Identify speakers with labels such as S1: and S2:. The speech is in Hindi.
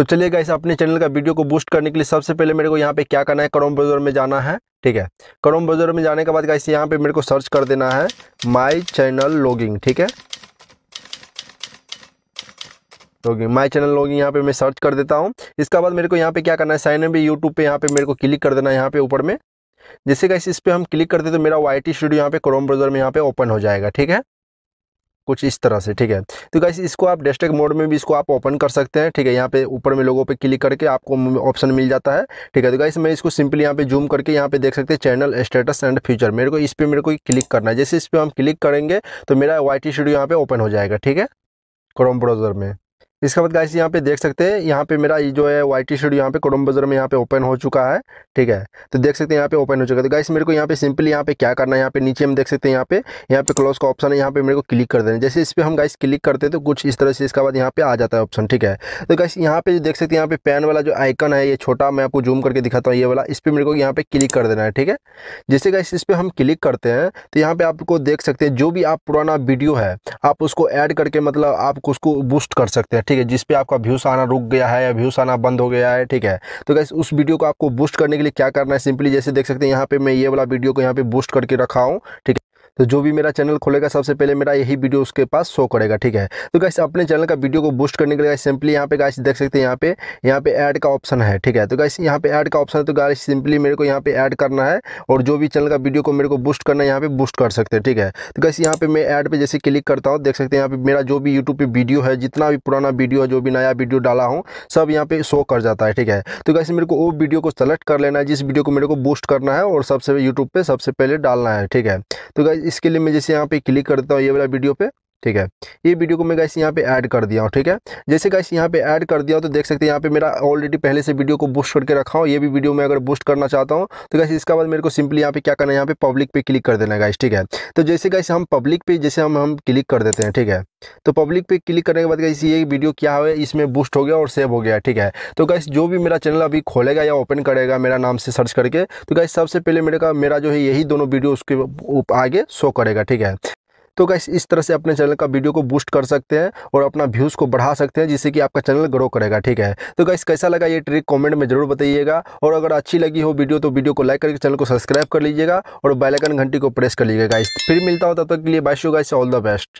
S1: तो चलिए गाइस अपने चैनल का वीडियो को बूस्ट करने के लिए सबसे पहले मेरे को यहाँ पे क्या करना है क्रोम ब्राउज़र में जाना है ठीक है क्रोम ब्राउज़र में जाने के बाद गाइस यहाँ पे मेरे को सर्च कर देना है माई चैनल लॉगिंग ठीक है लॉगिंग माय चैनल लॉगिंग यहाँ पे मैं सर्च कर देता हूँ इसके बाद मेरे को यहाँ पे क्या करना है साइन इन भी यूट्यूब पे यहाँ पे मेरे को क्लिक कर देना है यहाँ पे ऊपर में जैसे गाइस इस पर हम क्लिक करते तो मेरा वाई टी स्टूडियो यहाँ पे क्रोम ब्राउजर में यहाँ पे ओपन हो जाएगा ठीक है कुछ इस तरह से ठीक है तो गाइस इसको आप डेस्टेक मोड में भी इसको आप ओपन कर सकते हैं ठीक है यहाँ पे ऊपर में लोगों पे क्लिक करके आपको ऑप्शन मिल जाता है ठीक है तो गाइस मैं इसको सिंपली यहाँ पे जूम करके यहाँ पे देख सकते हैं चैनल स्टेटस एंड फ्यूचर मेरे को इस पर मेरे को क्लिक करना है जैसे इस पर हम क्लिक करेंगे तो मेरा वाई टी स्टूडियो यहाँ पे ओपन हो जाएगा ठीक है क्रोम ब्राउजर में इसके बाद गाइस यहाँ पे देख सकते हैं यहाँ पे मेरा जो है वाई टी शेड यहाँ पे कोडम बाजार में यहाँ पे ओपन हो चुका है ठीक है तो देख सकते हैं यहाँ पे ओपन हो चुका है तो गाइस मेरे को यहाँ पे सिंपली यहाँ पे क्या करना है यहाँ पे नीचे हम देख सकते हैं यहाँ पे यहाँ पे क्लोज का ऑप्शन है यहाँ पे मेरे को क्लिक कर देना जैसे इस पर हम गाइस क्लिक करते हैं तो कुछ इस तरह से इसके बाद यहाँ पे आ जाता है ऑप्शन ठीक है तो गाइस यहाँ पे देख सकते हैं यहाँ पे पेन वाला जो आइकन है ये छोटा मैं आपको जूम करके दिखाता हूँ ये वाला इस पर मेरे को यहाँ पे क्लिक कर देना है ठीक है जैसे गाइस इस पर हम क्लिक करते हैं तो यहाँ पे आपको देख सकते हैं जो भी आप पुराना वीडियो है आप उसको ऐड करके मतलब आप उसको बूस्ट कर सकते हैं ठीक है जिस पे आपका व्यूस आना रुक गया है या व्यूस आना बंद हो गया है ठीक है तो गैस उस वीडियो को आपको बूस्ट करने के लिए क्या करना है सिंपली जैसे देख सकते हैं यहाँ पे मैं ये वाला वीडियो को यहाँ पे बूस्ट करके रखा हूँ ठीक है तो जो भी मेरा चैनल खोलेगा सबसे पहले मेरा यही वीडियो उसके पास शो करेगा ठीक है तो गैस अपने चैनल का वीडियो को बूस्ट करने के लिए सिंपली यहाँ पे गाइस देख सकते हैं यहाँ पे यहाँ पे ऐड का ऑप्शन है ठीक है तो गैस यहाँ पे ऐड का ऑप्शन है तो गाइस सिंपली मेरे को यहाँ पे ऐड करना है और जो भी चैनल का वीडियो को मेरे को बूस्ट करना है यहाँ पे बूस्ट कर सकते हैं ठीक है तो गैस यहाँ पे मैं ऐड पे जैसे क्लिक करता हूँ देख सकते हैं यहाँ पे मेरा जो भी यूट्यूब पे वीडियो है जितना भी पुराना वीडियो है जो भी नया वीडियो डाला हूँ सब यहाँ पे शो कर जाता है ठीक है तो कैसे मेरे को वो वीडियो को सेलेक्ट कर लेना है जिस वीडियो को मेरे को बूस्ट करना है और सबसे यूट्यूब पे सबसे पहले डालना है ठीक है तो गैस इसके लिए मैं जैसे यहाँ पे क्लिक करता हूँ ये वाला वीडियो पे ठीक है ये वीडियो को मैं गैस यहाँ पे ऐड कर दिया हूँ ठीक है जैसे गैस यहाँ पे ऐड कर दिया हूँ तो देख सकते हैं यहाँ पे मेरा ऑलरेडी पहले से वीडियो को बूस्ट करके रखा हूँ ये भी वीडियो मैं अगर बूस्ट करना चाहता हूँ तो गैस इसके बाद मेरे को सिंपली यहाँ पे क्या करना है यहाँ पे पब्लिक पे क्लिक कर देना है गैस ठीक है तो जैसे गैस हम पब्लिक पे जैसे हम हम क्लिक कर देते हैं ठीक है तो पब्लिक पे क्लिक करने के बाद कैसे ये वीडियो क्या है इसमें बूस्ट हो गया और सेव हो गया ठीक है तो कैसे जो भी मेरा चैनल अभी खोलेगा या ओपन करेगा मेरा नाम से सर्च करके तो कैसे सबसे पहले मेरे का मेरा जो है यही दोनों वीडियो उसके आगे शो करेगा ठीक है तो गैस इस तरह से अपने चैनल का वीडियो को बूस्ट कर सकते हैं और अपना व्यूज़ को बढ़ा सकते हैं जिससे कि आपका चैनल ग्रो करेगा ठीक है तो गैस कैसा लगा ये ट्रिक कॉमेंट में जरूर बताइएगा और अगर अच्छी लगी हो वीडियो तो वीडियो को लाइक करके चैनल को सब्सक्राइब कर लीजिएगा और बेलाइकन घंटी को प्रेस कर लीजिएगा फिर मिलता हो तब तक के लिए बाइशो गाइस ऑल द बेस्ट